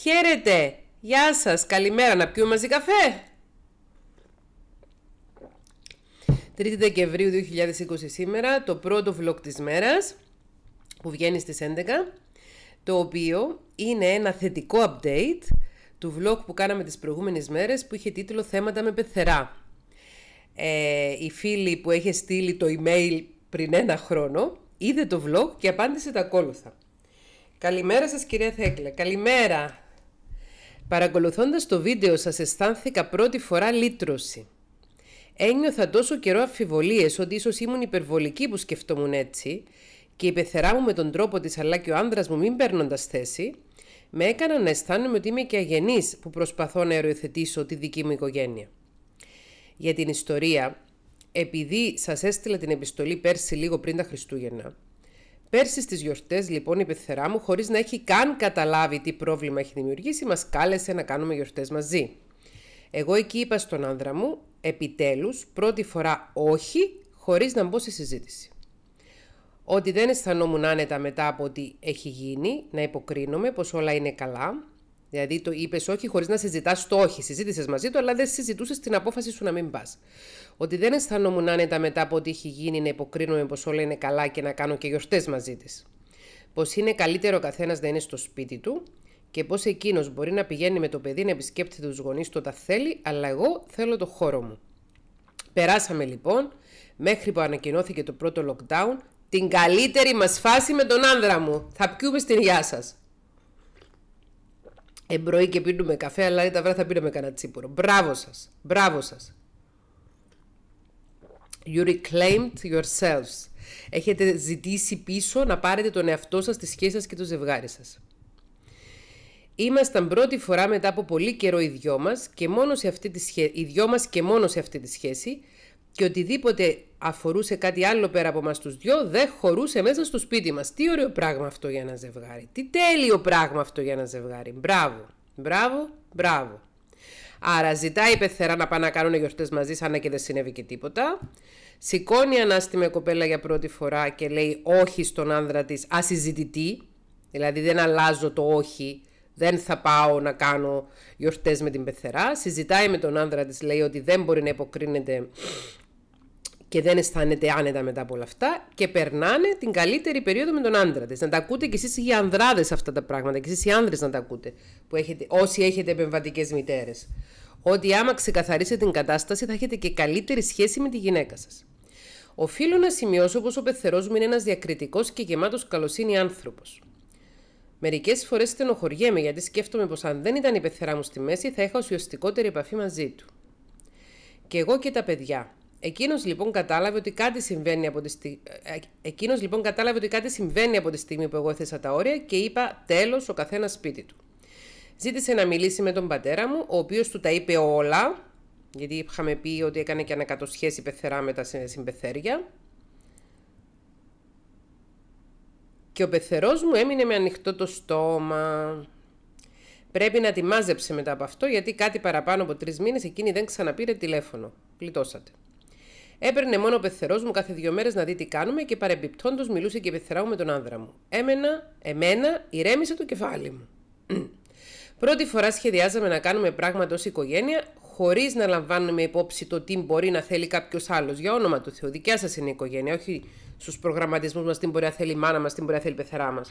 Χαίρετε! Γεια σας! Καλημέρα! Να πιούμε μαζί καφέ! Δεκεμβρίου 2020 σήμερα, το πρώτο vlog της μέρας που βγαίνει στις 11 το οποίο είναι ένα θετικό update του vlog που κάναμε τις προηγούμενες μέρες που είχε τίτλο «Θέματα με πεθερά». Ε, η φίλη που έχει στείλει το email πριν ένα χρόνο είδε το vlog και απάντησε τα ακόλουθα. Καλημέρα σας κυρία Θέκλε. Καλημέρα. Παρακολουθώντας το βίντεο σας αισθάνθηκα πρώτη φορά λύτρωση. Ένιωθα τόσο καιρό αφιβολίες ότι ίσως ήμουν υπερβολική που σκεφτόμουν έτσι και η πεθερά μου με τον τρόπο της αλλά και ο άνδρας μου μην παίρνοντας θέση, με έκανα να αισθάνομαι ότι είμαι και αγενής που προσπαθώ να αεροθετήσω τη δική μου οικογένεια. Για την ιστορία, επειδή σας έστειλα την επιστολή πέρσι λίγο πριν τα Χριστούγεννα, Πέρσι στις γιορτές, λοιπόν, η πεθερά μου, χωρίς να έχει καν καταλάβει τι πρόβλημα έχει δημιουργήσει, μας κάλεσε να κάνουμε γιορτές μαζί. Εγώ εκεί είπα στον άνδρα μου, επιτέλους, πρώτη φορά όχι, χωρίς να μπω σε συζήτηση. Ότι δεν αισθανόμουν άνετα μετά από ό,τι έχει γίνει, να υποκρίνομαι πως όλα είναι καλά Δηλαδή το είπες όχι χωρίς να συζητάς το όχι. Συζήτησες μαζί του, αλλά δεν συζητούσες την απόφαση σου να μην πας. Ότι δεν αισθανόμουν άνετα μετά από ό,τι έχει γίνει να υποκρίνομαι πως όλα είναι καλά και να κάνω και γιορτές μαζί της. Πως είναι καλύτερο ο καθένας να είναι στο σπίτι του και πως εκείνος μπορεί να πηγαίνει με το παιδί να επισκέπτεται τους γονείς του όταν θέλει, αλλά εγώ θέλω το χώρο μου. Περάσαμε λοιπόν μέχρι που ανακοινώθηκε το πρώτο lockdown την καλύτερη μας φάση με τον άνδρα μου. Θα πιούμε στην γεια σας! Εμπροή και πίνουμε καφέ, αλλά τα βράδια θα πίνουμε κανένα τσίπουρο. Μπράβο σας. Μπράβο σας. You reclaimed yourselves. Έχετε ζητήσει πίσω να πάρετε τον εαυτό σας, τη σχέση σας και το ζευγάρι σας. Ήμασταν πρώτη φορά μετά από πολύ καιρό οι δυο μας και μόνος σε αυτή τη σχέση, και μόνος σε αυτή τη σχέση και οτιδήποτε αφορούσε κάτι άλλο πέρα από εμά τους δυο, δεν χωρούσε μέσα στο σπίτι μας. Τι ωραίο πράγμα αυτό για ένα ζευγάρι. Τι τέλειο πράγμα αυτό για ένα ζευγάρι. Μπράβο, μπράβο, μπράβο. Άρα ζητάει η πεθερά να πάνε να κάνουν γιορτές μαζί, σαν και δεν συνέβη και τίποτα. Σηκώνει η με κοπέλα για πρώτη φορά και λέει όχι στον άνδρα της ασυζητητή. Δηλαδή δεν αλλάζω το όχι, δεν θα πάω να κάνω γιορτές με την πεθερά. Συζητάει με τον άνδρα της, λέει ότι δεν μπορεί να υποκρίνεται και δεν αισθάνεται άνετα μετά από όλα αυτά και περνάνε την καλύτερη περίοδο με τον άντρα της. Να τα ακούτε κι εσείς οι ανδράδες αυτά τα πράγματα, κι εσείς οι άνδρες να τα ακούτε, που έχετε, όσοι έχετε επεμβατικές μητέρες. Ότι άμα ξεκαθαρίσετε την κατάσταση θα έχετε και καλύτερη σχέση με τη γυναίκα σας. Οφείλω να σημειώσω πως ο πεθερός μου είναι ένας διακριτικός και γεμάτος καλοσύνη άνθρωπος. Μερικές φορές στενοχωριέμαι γιατί σκέφτομαι πως αν δεν ήταν η πεθερά μου στη μέση θα είχα ουσιαστικότερη επαφή μαζί του. Και εγώ και τα παιδιά, Εκείνος λοιπόν κατάλαβε ότι κάτι συμβαίνει από τη ε, ε, λοιπόν κατάλαβε ότι κάτι συμβαίνει από τη στιγμή που εγώ έθεσα τα όρια και είπα τέλος ο καθένας σπίτι του. Ζήτησε να μιλήσει με τον πατέρα μου, ο οποίος του τα είπε όλα, γιατί είχαμε πει ότι έκανε και ανακατοσχέση πεθερά με τα συμπεθέρια. Και ο πεθερός μου έμεινε με ανοιχτό το στόμα. Πρέπει να τη μάζεψε μετά από αυτό, γιατί κάτι παραπάνω από τρεις μήνες εκείνη δεν ξαναπήρε τηλέφωνο. Πλητώσατε. Έπαιρνε μόνο ο πεθερός μου κάθε δύο μέρες να δει τι κάνουμε και παρεμπιπτόντως μιλούσε και η πεθερά μου με τον άνδρα μου. Έμενα, εμένα, ηρέμησε το κεφάλι μου. Πρώτη φορά σχεδιάζαμε να κάνουμε πράγματα ως οικογένεια, χωρίς να λαμβάνουμε υπόψη το τι μπορεί να θέλει κάποιος άλλος. Για όνομα του Θεού, δικιά σας είναι η οικογένεια, όχι στους προγραμματισμούς μας, τι μπορεί να θέλει η μάνα μας, τι μπορεί να θέλει η πεθερά μας.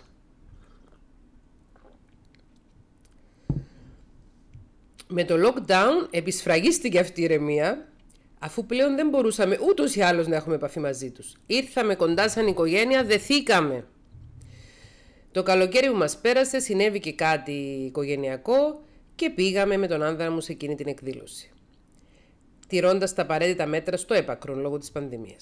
Με το lockdown επισφραγίστηκε αυτή η ηρεμία αφού πλέον δεν μπορούσαμε ούτως ή άλλως να έχουμε επαφή μαζί τους. Ήρθαμε κοντά σαν οικογένεια, δεθήκαμε. Το καλοκαίρι που μας πέρασε, συνέβη και κάτι οικογενειακό και πήγαμε με τον άνδρα μου σε εκείνη την εκδήλωση. Τηρώντας τα απαραίτητα μέτρα στο έπακρον λόγω της πανδημίας.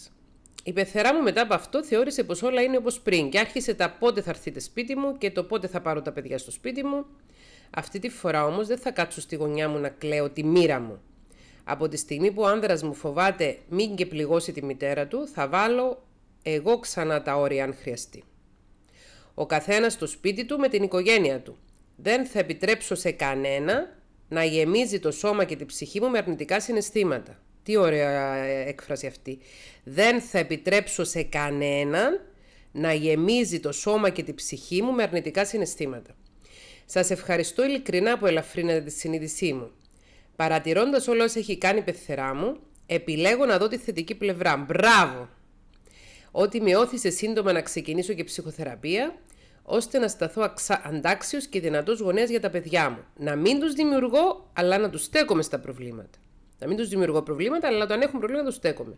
Η πεθερά μου μετά από αυτό θεώρησε πως όλα είναι όπως πριν και άρχισε τα πότε θα έρθετε σπίτι μου και το πότε θα πάρω τα παιδιά στο σπίτι μου. Αυτή τη φορά όμως δεν θα κάτσω στη γωνιά μου να κλαίω τη μοίρα μου. Από τη στιγμή που ο άνδρας μου φοβάται μην και πληγώσει τη μητέρα του, θα βάλω εγώ ξανά τα όρια αν χρειαστεί. Ο καθένας στο σπίτι του με την οικογένεια του. Δεν θα επιτρέψω σε κανένα να γεμίζει το σώμα και την ψυχή μου με αρνητικά συναισθήματα. Τι ωραία ε, έκφραση αυτή. Δεν θα επιτρέψω σε κανέναν να γεμίζει το σώμα και την ψυχή μου με αρνητικά συναισθήματα. Σας ευχαριστώ ειλικρινά που ελαφρύνετε τη συνείδησή μου. Παρατηρώντας όλα όσα έχει κάνει η πεθερά μου, επιλέγω να δω τη θετική πλευρά. Μπράβο! Ότι με όθησε σύντομα να ξεκινήσω και ψυχοθεραπεία, ώστε να σταθώ αξα... αντάξιος και δυνατός γονέας για τα παιδιά μου. Να μην τους δημιουργώ, αλλά να τους στέκομαι στα προβλήματα. Να μην τους δημιουργώ προβλήματα, αλλά όταν έχουν προβλήματα να τους στέκομαι.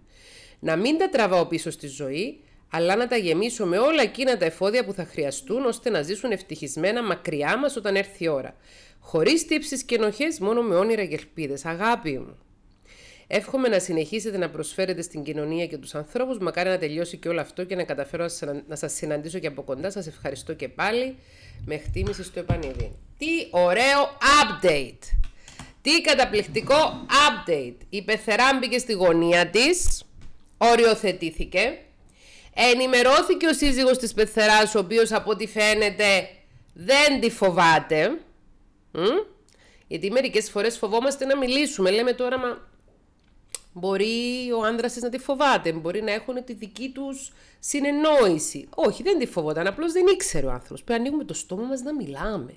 Να μην τα τραβάω πίσω στη ζωή, αλλά να τα γεμίσω με όλα εκείνα τα εφόδια που θα χρειαστούν ώστε να ζήσουν ευτυχισμένα μακριά μας όταν έρθει η ώρα. Χωρίς τύψεις και ενοχές, μόνο με όνειρα και ελπίδες. Αγάπη μου. Εύχομαι να συνεχίσετε να προσφέρετε στην κοινωνία και τους ανθρώπους. Μακάρι να τελειώσει και όλο αυτό και να καταφέρω να σας συναντήσω και από κοντά. Σας ευχαριστώ και πάλι. Με χτίμηση στο επανειδή. Τι ωραίο update! Τι καταπληκτικό update! Η πεθερά μπήκε στη γωνία της, οριοθετήθηκε, Ενημερώθηκε ο σύζυγος της Πεθεράς, ο οποίος από ό,τι φαίνεται δεν τη φοβάται. Μ? Γιατί μερικές φορές φοβόμαστε να μιλήσουμε. Λέμε τώρα, μα μπορεί ο άνδρας της να τη φοβάται, μπορεί να έχουν τη δική τους συνεννόηση. Όχι, δεν τη φοβόταν, απλώς δεν ήξερε ο άνθρωπος. Πρέπει να ανοίγουμε το στόμα μας να μιλάμε.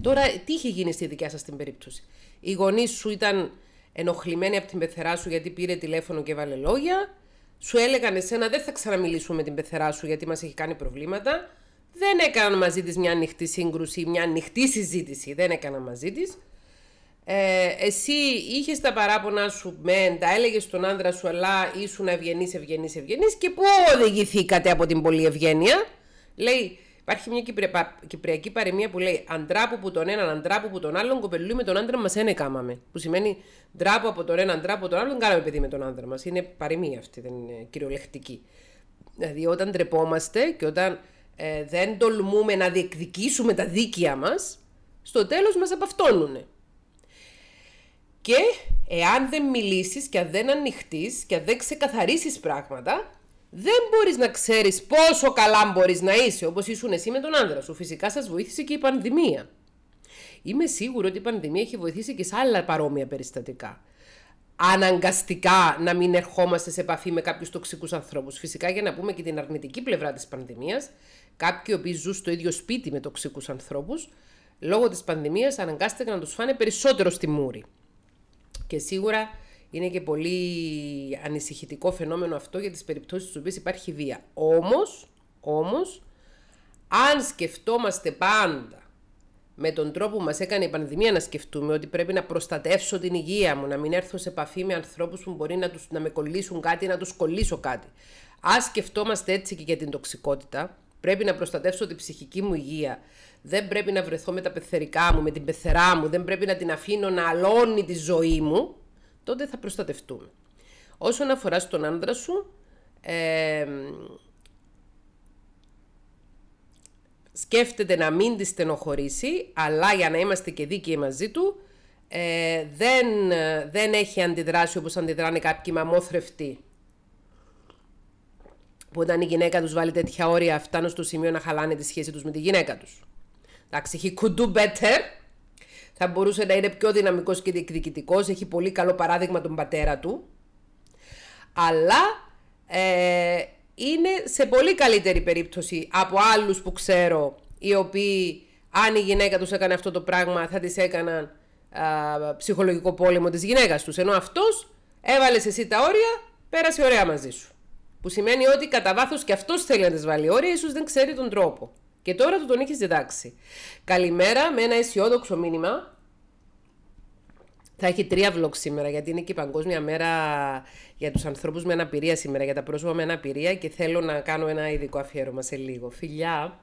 Τώρα, τι είχε γίνει στη δικιά σας την περίπτωση. Οι γονή σου ήταν ενοχλημένοι από την πεθερά σου γιατί πήρε τηλέφωνο και βάλε λόγια σου έλεγαν εσένα δεν θα ξαναμιλήσουμε με την πεθερά σου γιατί μας έχει κάνει προβλήματα, δεν έκαναν μαζί της μια ανοιχτή σύγκρουση, μια ανοιχτή συζήτηση, δεν έκαναν μαζί της. Ε, εσύ είχες τα παράπονα σου, μεν, τα έλεγες στον άντρα σου, αλλά ήσουν ευγενής, ευγενής, ευγενής. Και πού οδηγηθήκατε από την πολυευγένεια, λέει, Υπάρχει μια κυπριακή παροιμία που λέει Αντράπου που τον έναν, αντράπου που τον άλλον, κοπελούμε με τον άντρα μας ένε κάμαμε. Που σημαίνει ντράπου από τον έναν, ντράπου από τον άλλον, κάναμε παιδί με τον άντρα μας. Είναι παροιμία αυτή, δεν είναι κυριολεκτική. Δηλαδή, όταν ντρεπόμαστε και όταν ε, δεν τολμούμε να διεκδικήσουμε τα δίκαια μας, στο τέλος μας απαυτώνουν. Και εάν δεν μιλήσεις και αν δεν ανοιχτείς και αν δεν ξεκαθαρίσεις πράγματα, δεν μπορείς να ξέρεις πόσο καλά μπορείς να είσαι όπως ήσουν εσύ με τον άντρα σου. Φυσικά σας βοήθησε και η πανδημία. Είμαι σίγουρη ότι η πανδημία έχει βοηθήσει και σε άλλα παρόμοια περιστατικά. Αναγκαστικά να μην ερχόμαστε σε επαφή με κάποιους τοξικούς ανθρώπους. Φυσικά για να πούμε και την αρνητική πλευρά της πανδημίας, κάποιοι οποίοι ζουν στο ίδιο σπίτι με τοξικούς ανθρώπους, λόγω της πανδημίας αναγκάστηκαν να τους φάνε περισσότερο στη μούρη. Και σίγουρα είναι και πολύ ανησυχητικό φαινόμενο αυτό για τις περιπτώσεις στις οποίες υπάρχει βία. Όμως, όμως, αν σκεφτόμαστε πάντα με τον τρόπο που μας έκανε η πανδημία να σκεφτούμε ότι πρέπει να προστατεύσω την υγεία μου, να μην έρθω σε επαφή με ανθρώπους που μπορεί να, τους, να με κολλήσουν κάτι, να τους κολλήσω κάτι. Αν σκεφτόμαστε έτσι και για την τοξικότητα, πρέπει να προστατεύσω την ψυχική μου υγεία. Δεν πρέπει να βρεθώ με τα πεθερικά μου, με την πεθερά μου, δεν πρέπει να την αφήνω να αλώνει τη ζωή μου τότε θα προστατευτούμε. Όσον αφορά στον άντρα σου, σκέφτεται να μην τη στενοχωρήσει, αλλά για να είμαστε και δίκαιοι μαζί του, ε, δεν, δεν έχει αντιδράσει όπως αντιδράνε κάποιοι μαμόθρευτοί. Που όταν η γυναίκα τους βάλει τέτοια όρια, φτάνουν στο σημείο να χαλάνε τη σχέση τους με τη γυναίκα τους. Εντάξει, he could do better, θα μπορούσε να είναι πιο δυναμικός και διεκδικητικός, έχει πολύ καλό παράδειγμα τον πατέρα του, αλλά ε, είναι σε πολύ καλύτερη περίπτωση από άλλους που ξέρω, οι οποίοι αν η γυναίκα τους έκανε αυτό το πράγμα θα τις έκαναν ψυχολογικό πόλεμο της γυναίκας τους, ενώ αυτός έβαλες εσύ τα όρια, πέρασε ωραία μαζί σου. Που σημαίνει ότι κατά βάθος και αυτός θέλει να τις βάλει όρια, ίσως δεν ξέρει τον τρόπο. Και τώρα το τον έχεις διδάξει. Καλημέρα με ένα αισιόδοξο μήνυμα. Θα έχει τρία vlog σήμερα, γιατί είναι και η Παγκόσμια Μέρα για τους ανθρώπους με αναπηρία σήμερα, για τα πρόσωπα με αναπηρία και θέλω να κάνω ένα ειδικό αφιέρωμα σε λίγο. Φιλιά!